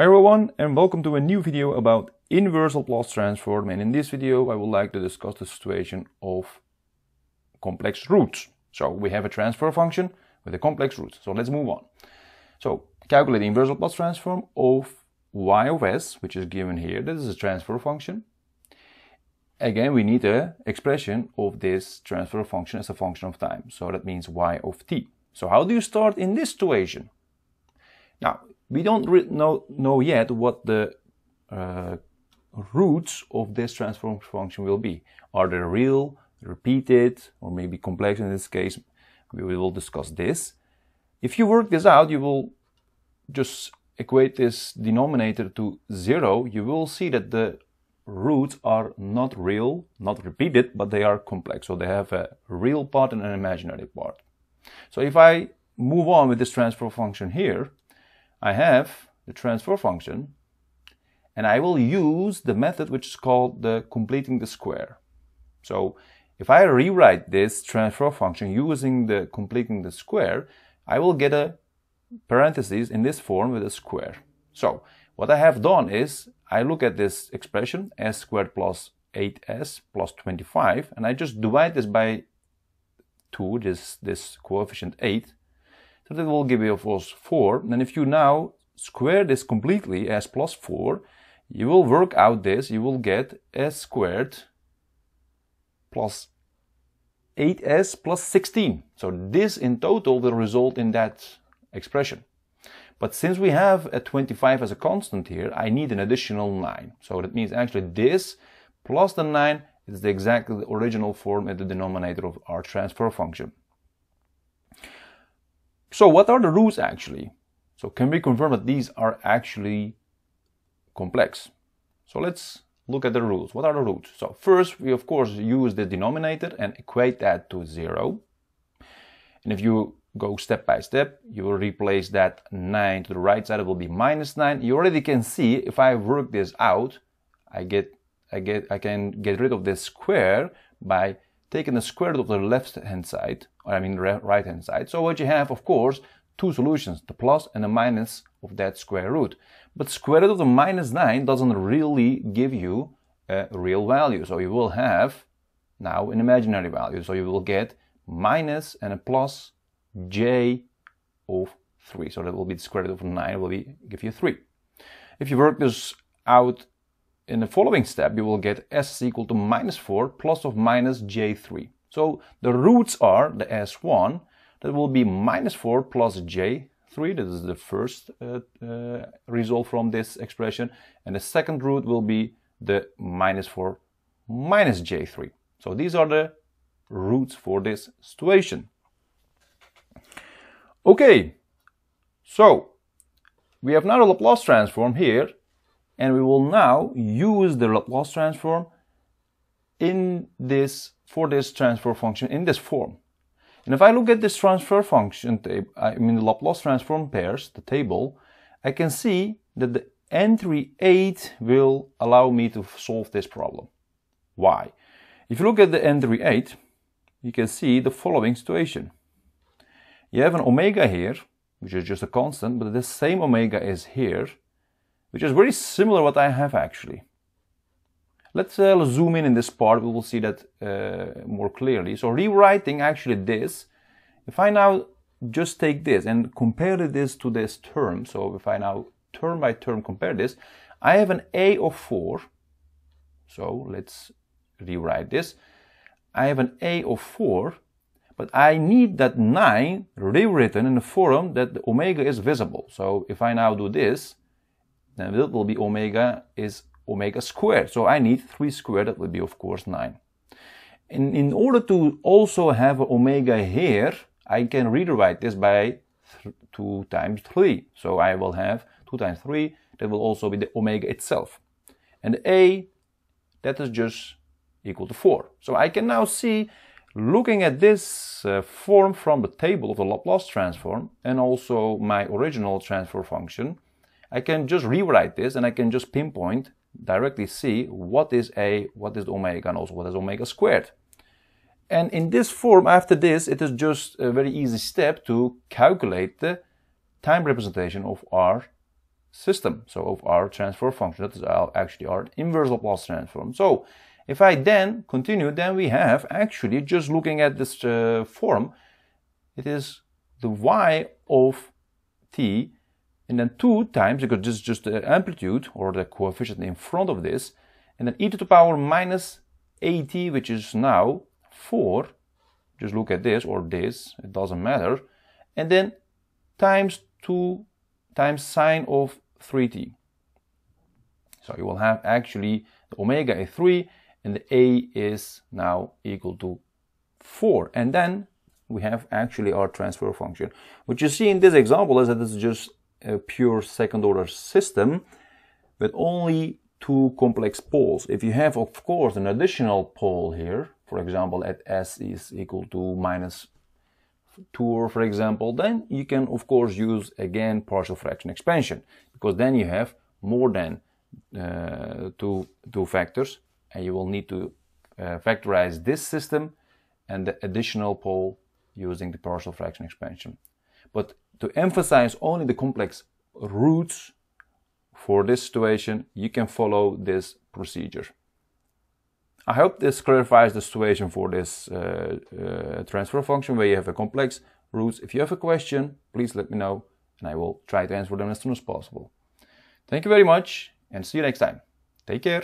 Hi everyone and welcome to a new video about inversal Laplace transform and in this video I would like to discuss the situation of complex roots. So we have a transfer function with a complex root. So let's move on. So calculate the inverse Laplace transform of y of s which is given here. This is a transfer function. Again we need a expression of this transfer function as a function of time. So that means y of t. So how do you start in this situation? Now we don't know, know yet what the uh, roots of this transform function will be. Are they real, repeated, or maybe complex in this case? We will discuss this. If you work this out, you will just equate this denominator to zero, you will see that the roots are not real, not repeated, but they are complex. So they have a real part and an imaginary part. So if I move on with this transfer function here, I have the transfer function and I will use the method which is called the completing the square. So if I rewrite this transfer function using the completing the square, I will get a parenthesis in this form with a square. So what I have done is I look at this expression s squared plus 8s plus 25 and I just divide this by 2, this, this coefficient 8, so that will give you, of course, 4. And if you now square this completely as plus 4, you will work out this, you will get s squared plus 8s plus 16. So this in total will result in that expression. But since we have a 25 as a constant here, I need an additional 9. So that means actually this plus the 9 is the exact original form in the denominator of our transfer function. So what are the rules actually? So can we confirm that these are actually complex? So let's look at the rules. What are the rules? So first, we of course use the denominator and equate that to zero. And if you go step by step, you will replace that 9 to the right side, it will be minus 9. You already can see if I work this out, I get I get I can get rid of this square by taking the square root of the left hand side, or I mean right hand side. So what you have, of course, two solutions, the plus and the minus of that square root. But square root of the minus 9 doesn't really give you a real value. So you will have now an imaginary value. So you will get minus and a plus j of 3. So that will be the square root of 9 will be, give you 3. If you work this out in the following step, you will get s is equal to minus 4 plus or minus j3. So the roots are the s1, that will be minus 4 plus j3. That is the first uh, uh, result from this expression. And the second root will be the minus 4 minus j3. So these are the roots for this situation. Okay, so we have now the Laplace transform here and we will now use the Laplace transform in this for this transfer function in this form. And if I look at this transfer function, I mean the Laplace transform pairs, the table, I can see that the entry 8 will allow me to solve this problem. Why? If you look at the entry 8, you can see the following situation. You have an omega here, which is just a constant, but the same omega is here, which is very similar what I have actually. Let's uh, zoom in in this part, we will see that uh, more clearly. So rewriting actually this, if I now just take this and compare this to this term, so if I now term by term compare this, I have an A of 4, so let's rewrite this. I have an A of 4, but I need that 9 rewritten in the form that the omega is visible. So if I now do this, now that will be omega is omega squared. So I need 3 squared, that will be of course 9. And in order to also have omega here, I can rewrite this by 2 times 3. So I will have 2 times 3, that will also be the omega itself. And a, that is just equal to 4. So I can now see, looking at this uh, form from the table of the Laplace transform and also my original transfer function, I can just rewrite this and I can just pinpoint directly see what is a, what is omega and also what is omega squared. And in this form, after this, it is just a very easy step to calculate the time representation of our system, so of our transfer function, that is actually our inverse Laplace transform. So if I then continue, then we have actually just looking at this uh, form, it is the y of t and then 2 times, because this is just the amplitude or the coefficient in front of this, and then e to the power minus 80, which is now 4, just look at this or this, it doesn't matter, and then times 2 times sine of 3t. So you will have actually the omega is 3 and the a is now equal to 4. And then we have actually our transfer function. What you see in this example is that this is just a pure second order system with only two complex poles. If you have, of course, an additional pole here, for example, at s is equal to minus 2, for example, then you can, of course, use, again, partial fraction expansion, because then you have more than uh, two, two factors, and you will need to uh, factorize this system and the additional pole using the partial fraction expansion. But to emphasize only the complex roots for this situation, you can follow this procedure. I hope this clarifies the situation for this uh, uh, transfer function where you have a complex roots. If you have a question, please let me know and I will try to answer them as soon as possible. Thank you very much and see you next time. Take care.